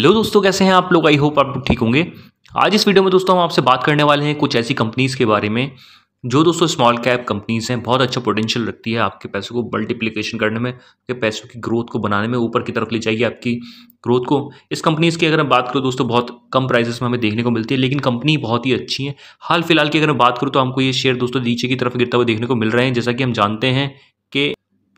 hello दोस्तों कैसे हैं आप लोग आई होप आप ठीक होंगे आज इस वीडियो में दोस्तों हम आपसे बात करने वाले हैं कुछ ऐसी कंपनीज़ के बारे में जो दोस्तों स्मॉल कैप कंपनीज़ हैं बहुत अच्छा पोटेंशियल रखती है आपके पैसों को मल्टीप्लीकेशन करने में आपके पैसों की ग्रोथ को बनाने में ऊपर की तरफ ले जाइए आपकी ग्रोथ को इस कंपनीज़ की अगर हम बात करूँ दोस्तों बहुत कम प्राइसेस में हमें देखने को मिलती है लेकिन कंपनी बहुत ही अच्छी है हाल फिलहाल की अगर मैं बात करूँ तो हमको ये शेयर दोस्तों नीचे की तरफ गिरता हुआ देखने को मिल रहे हैं जैसा कि हम जानते हैं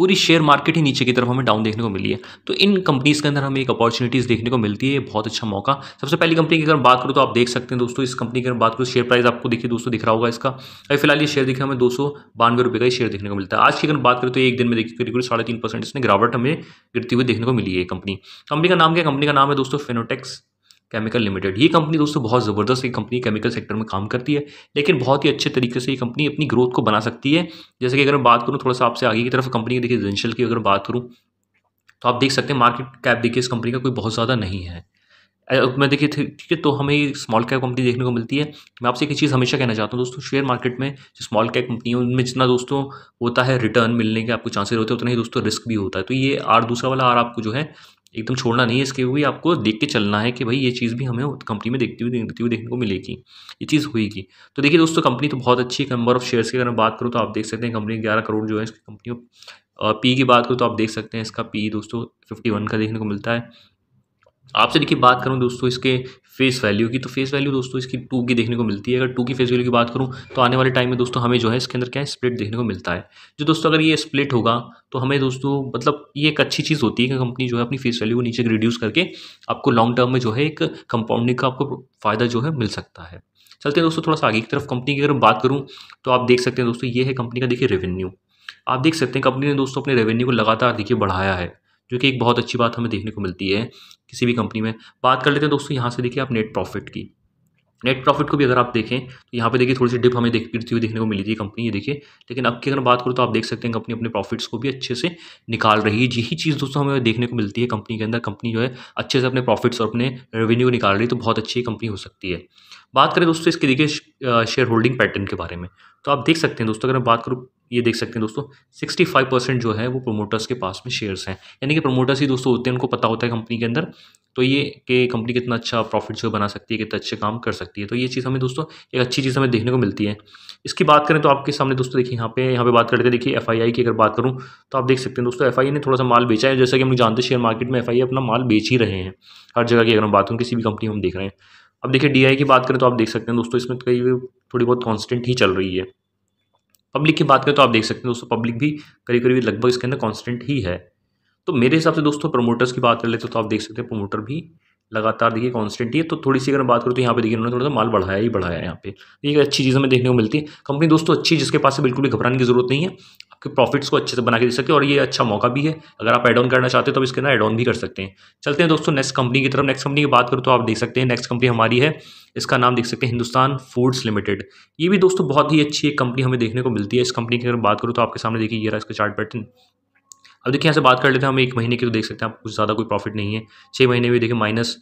पूरी शेयर मार्केट ही नीचे की तरफ हमें डाउन देखने को मिली है तो इन कंपनीज़ के अंदर हमें एक अपॉर्चुनिटीज़ देखने को मिलती है बहुत अच्छा मौका सबसे पहली कंपनी की अगर बात करूँ तो आप देख सकते हैं दोस्तों इस कंपनी की अगर बात करूँ शेयर प्राइस आपको देखिए दोस्तों दिख रहा होगा इसका अभी फिलहाल ये शेयर देखिए हमें दो सौ बानवे रुपये का ही शेयर देखने को मिलता है आज की अगर बात करें तो एक दिन में देखिए करीब साढ़े तीन परसेंट इसने गिरावट हमें गिरती हुई देखने को मिली है कंपनी कंपनी का नाम क्या कंपनी का नाम है दोस्तों फेनोटेक्स केमिकल लिमिटेड ये कंपनी दोस्तों बहुत ज़बरदस्त एक कंपनी केमिकल सेक्टर में काम करती है लेकिन बहुत ही अच्छे तरीके से ये कंपनी अपनी ग्रोथ को बना सकती है जैसे कि अगर मैं बात करूँ थोड़ा सा आपसे आगे की तरफ कंपनी की देखिए रेजेंशियल की अगर बात करूँ तो आप देख सकते हैं मार्केट कैप देखिए इस कंपनी का कोई बहुत ज़्यादा नहीं है मैं देखिए ठीक है तो हमें स्मॉल कैप कंपनी देखने को मिलती है मैं आपसे एक चीज़ हमेशा कहना चाहता हूँ दोस्तों शेयर मार्केट में जो स्मॉल कैप कंपनी है उनमें जितना दोस्तों होता है रिटर्न मिलने के आपको चांसेस होते हैं उतना ही दोस्तों रिस्क भी होता है तो ये आर दूसरा वाला आर आपको जो है एकदम छोड़ना नहीं है इसके हुई आपको देख के चलना है कि भाई ये चीज़ भी हमें कंपनी में देखती हुई देखती हुई देखने को मिलेगी ये चीज़ होगी तो देखिए दोस्तों कंपनी तो बहुत अच्छी है नंबर ऑफ शेयर्स की अगर मैं बात करूँ तो आप देख सकते हैं कंपनी ग्यारह करोड़ जो है इसकी कंपनी पी की बात करूँ तो आप देख सकते हैं इसका पी दोस्तों फिफ्टी वन का देखने को मिलता है आपसे देखिए बात करूं दोस्तों इसके फेस वैल्यू की तो फेस वैल्यू दोस्तों इसकी टू की देखने को मिलती है अगर टू की फेस वैल्यू की बात करूं तो आने वाले टाइम में दोस्तों हमें जो है इसके अंदर क्या है स्प्लिट देखने को मिलता है जो दोस्तों अगर ये स्प्लिट होगा तो हमें दोस्तों मतलब ये एक अच्छी चीज़ होती है कि कंपनी जो है अपनी फेस वैल्यू को नीचे रिड्यूस करके आपको लॉन्ग टर्म में जो है एक कंपाउंडिंग का आपको फ़ायदा जो है मिल सकता है चलते हैं दोस्तों थोड़ा सा आगे की तरफ कंपनी की अगर बात करूँ तो आप देख सकते हैं दोस्तों ये है कंपनी का देखिए रेवेन्यू आप देख सकते हैं कंपनी ने दोस्तों अपने रेवेन्यू को लगातार देखिए बढ़ाया है जो कि एक बहुत अच्छी बात हमें देखने को मिलती है किसी भी कंपनी में बात कर लेते हैं दोस्तों यहाँ से देखिए आप नेट प्रॉफिट की नेट प्रॉफिट को भी अगर आप देखें तो यहाँ पे देखिए थोड़ी सी डिप हमें देख गिरती हुई देखने को मिली थी कंपनी ये देखिए लेकिन अब की अगर बात करूँ तो आप देख सकते हैं कंपनी अपने प्रॉफिट्स को भी अच्छे से निकाल रही है यही चीज़ दोस्तों हमें देखने को मिलती है कंपनी के अंदर कंपनी जो है अच्छे से अपने प्रॉफिट्स और अपने रेवेन्यू निकाल रही तो बहुत अच्छी कंपनी हो सकती है बात करें दोस्तों इसके देखिए शेयर होल्डिंग पैटर्न के बारे में तो आप देख सकते हैं दोस्तों अगर मैं बात करूँ ये देख सकते हैं दोस्तों सिक्सटी फाइव परसेंट जो है वो प्रोमोटर्स के पास में शेयर्स हैं यानी कि प्रोमोटर्स ही दोस्तों होते हैं उनको पता होता है कंपनी के अंदर तो ये कि कंपनी कितना अच्छा प्रॉफिट जो बना सकती है कितना अच्छे काम कर सकती है तो ये चीज़ हमें दोस्तों एक अच्छी चीज़ हमें देखने को मिलती है इसकी बात करें तो आपके सामने दोस्तों देखिए यहाँ पे यहाँ पे बात करते हैं देखिए एफ की अगर बात करूँ तो आप देख सकते हैं दोस्तों एफ ने थोड़ा सा माल बेचा है जैसा कि हम जानते हैं शेयर मार्केट में एफ अपना माल बेच ही रहे हैं हर जगह की अगर हम बात करूँ किसी भी कंपनी में हम देख रहे हैं अब देखिए डी की बात करें तो आप देख सकते हैं दोस्तों इसमें कई थोड़ी बहुत कॉन्स्टेंट ही चल रही है पब्लिक की बात करें तो आप देख सकते हैं दोस्तों पब्लिक भी करीब करीब लगभग इसके अंदर कॉन्स्टेंट ही है तो मेरे हिसाब से दोस्तों प्रमोटर्स की बात कर लेते तो आप देख सकते हैं प्रमोटर भी लगातार देखिए कॉन्स्टेंट ही है तो थोड़ी सी अगर बात करूँ तो यहाँ पे देखिए उन्होंने थोड़ा सा माल बढ़ाया ही बढ़ाया यहाँ पे ये अच्छी चीज़ हमें देखने को मिलती है कंपनी दोस्तों अच्छी जिसके पास से बिल्कुल भी घबराने की जरूरत नहीं है आपके प्रॉफिट्स को अच्छे से बना के दे सकते और ये अच्छा मौका भी है अगर आप एड ऑन करना चाहते हो तो आप इसके ना एड ऑन भी कर सकते हैं चलते हैं दोस्तों नेक्स्ट कंपनी की तरफ नेक्स्ट कंपनी की बात करूँ तो आप देख सकते हैं नेक्स्ट कंपनी हमारी है इसका नाम देख सकते हैं हिंदुस्तान फूड्स लिमिटेड ये भी दोस्तों बहुत ही अच्छी एक कंपनी हमें देखने को मिलती है इस कंपनी की अगर बात करूँ तो आपके सामने देखिए ये रहा इसका चार्ट पैटर्न अब देखिए यहाँ से बात कर लेते हैं हम एक महीने की तो देख सकते हैं आप कुछ ज़्यादा कोई प्रॉफिट नहीं है छः महीने में देखिए minus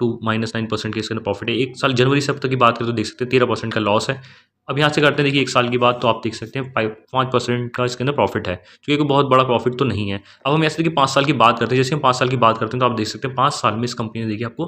two minus nine percent के इसके अंदर प्रॉफिट है एक साल जनवरी से अब तक की बात करें तो देख सकते हैं तेरह परसेंट का लॉस है अब यहाँ से करते हैं देखिए एक साल की बात तो आप देख सकते हैं फाइव पाँच परसेंट का इसके अंदर प्रॉफिट है क्योंकि कोई बहुत बड़ा प्रॉफिट तो नहीं है अब हम ऐसे देखिए पाँच साल की बात करते हैं जैसे हम पाँच साल की बात करते हैं तो आप देख सकते हैं पाँच साल में इस कंपनी ने देखिए आपको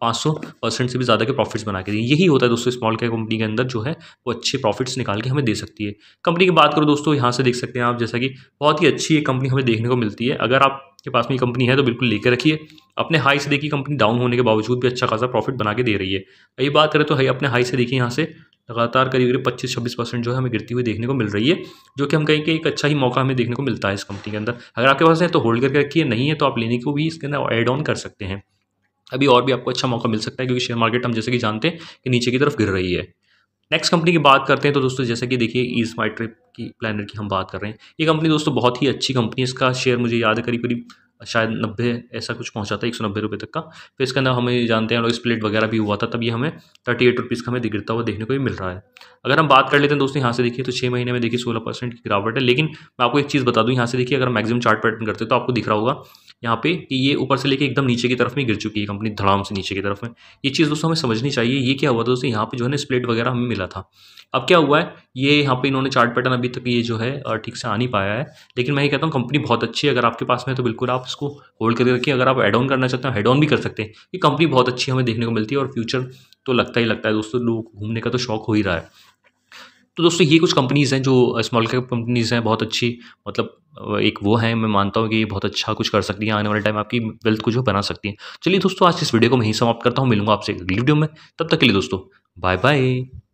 पाँच सौ परसेंट से भी ज़्यादा के प्रॉफिट्स बना के दिए यही होता है दोस्तों स्मॉल कैप कंपनी के अंदर जो है वो अच्छे प्रॉफिट्स निकाल के हमें दे सकती है कंपनी की बात करो दोस्तों यहाँ से देख सकते हैं आप जैसा कि बहुत ही अच्छी ये कंपनी हमें देखने को मिलती है अगर आप के पास में ये कंपनी है तो बिल्कुल लेकर रखिए अपने हाई से देखिए कंपनी डाउन होने के बावजूद भी अच्छा खासा प्रॉफिट बना के दे रही है अभी बात करें तो हाई अपने हाई से देखिए यहाँ से लगातार करीब करीब पच्चीस छब्बीस परसेंट जो है हमें गिरती हुई देखने को मिल रही है जो कि हम कहें कि एक अच्छा ही मौका हमें देखने को मिलता है इस कंपनी के अंदर अगर आपके पास है तो होल्ड करके रखिए नहीं है तो आप लेने को भी इसके अंदर एड ऑन कर सकते हैं अभी और भी आपको अच्छा मौका मिल सकता है क्योंकि शेयर मार्केट हम जैसे कि जानते हैं कि नीचे की तरफ गिर रही है नेक्स्ट कंपनी की बात करते हैं तो दोस्तों जैसे कि देखिए ईज माई ट्रिप की प्लानर की हम बात कर रहे हैं ये कंपनी दोस्तों बहुत ही अच्छी कंपनी है इसका शेयर मुझे याद है करीब करीब शायद नब्बे ऐसा कुछ पहुंचा था एक सौ नब्बे रुपये तक का फिर इसके अंदर हमें जानते हैं स्प्लिट वगैरह भी हुआ था तब ये हमें थर्टी एट रुपीज़ का हमें गिरता हुआ देखने को भी मिल रहा है अगर हम बात कर लेते हैं दोस्तों यहाँ से देखिए तो छः महीने में देखिए सोलह परसेंट की गिरावट है लेकिन मैं आपको एक चीज़ बता दूँ यहाँ से देखिए अगर मैक्सिमम चार्ट पैटर्न करते तो आपको दिख रहा होगा यहाँ पे कि ये ऊपर से लेके एकदम नीचे की तरफ में गिर चुकी है कंपनी धड़ाम से नीचे की तरफ में ये चीज़ दोस्तों हमें समझनी चाहिए ये क्या हुआ था दोस्तों यहाँ पे जो है ना स्प्लिट वगैरह हमें मिला था अब क्या हुआ है ये यहाँ पे इन्होंने चार्ट पैटर्न अभी तक ये जो है ठीक से आ नहीं पाया है लेकिन मैं ये कहता हूँ कंपनी बहुत अच्छी है अगर आपके पास में तो बिल्कुल आप इसको होल्ड करके रखिए अगर आप एड ऑन करना चाहते हैं हेड ऑन भी कर सकते हैं कि कंपनी बहुत अच्छी हमें देखने को मिलती है और फ्यूचर तो लगता ही लगता है दोस्तों लोग घूमने का तो शौक हो ही रहा है तो दोस्तों ये कुछ कंपनीज़ हैं जो स्मॉल कैप कंपनीज़ हैं बहुत अच्छी मतलब एक वो है मैं मानता हूँ कि ये बहुत अच्छा कुछ कर सकती हैं आने वाले टाइम आपकी वेल्थ को जो बना सकती हैं चलिए दोस्तों आज इस वीडियो को मैं ही समाप्त करता हूँ मिलूंगा आपसे अगली वीडियो में तब तक के लिए दोस्तों बाय बाय